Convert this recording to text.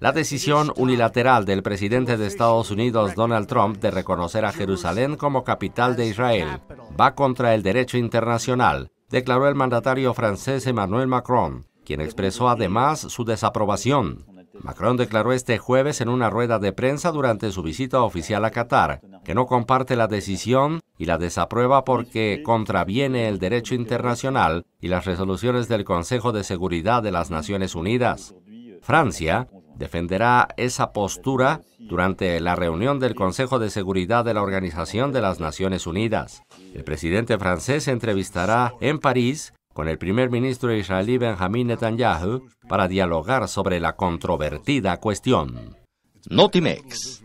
La decisión unilateral del presidente de Estados Unidos, Donald Trump, de reconocer a Jerusalén como capital de Israel va contra el derecho internacional, declaró el mandatario francés Emmanuel Macron, quien expresó además su desaprobación. Macron declaró este jueves en una rueda de prensa durante su visita oficial a Qatar que no comparte la decisión y la desaprueba porque contraviene el derecho internacional y las resoluciones del Consejo de Seguridad de las Naciones Unidas. Francia defenderá esa postura durante la reunión del Consejo de Seguridad de la Organización de las Naciones Unidas. El presidente francés se entrevistará en París con el primer ministro israelí Benjamin Netanyahu para dialogar sobre la controvertida cuestión. Notimex.